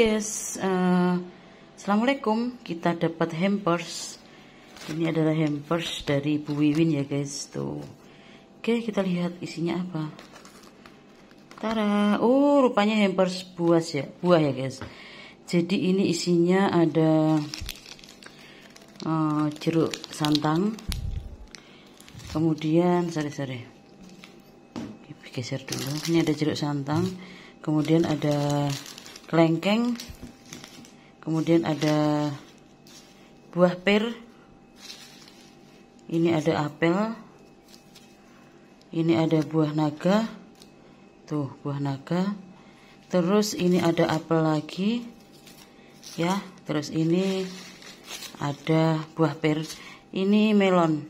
guys uh, eh, Assalamualaikum kita dapat hampers ini adalah hampers dari Bu Wiwin ya guys tuh oke kita lihat isinya apa Tara oh rupanya hampers buah ya buah ya guys jadi ini isinya ada uh, jeruk santang kemudian sere-sere. sari. geser dulu ini ada jeruk santang kemudian ada kelengkeng kemudian ada buah pir ini ada apel ini ada buah naga tuh buah naga terus ini ada apel lagi ya terus ini ada buah pir ini melon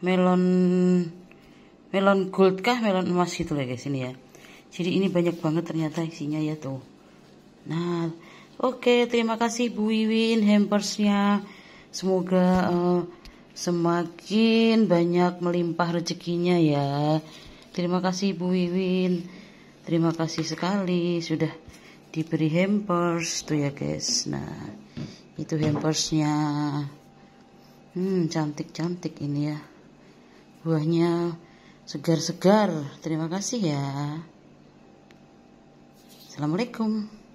melon melon gold kah melon emas gitu loh guys ini ya jadi ini banyak banget ternyata isinya ya tuh Nah, oke okay, terima kasih Bu Iwin hampersnya. Semoga uh, semakin banyak melimpah rezekinya ya. Terima kasih Bu Iwin Terima kasih sekali sudah diberi hampers tuh ya guys. Nah, itu hampersnya. Hmm, cantik-cantik ini ya. Buahnya segar-segar. Terima kasih ya. Assalamualaikum.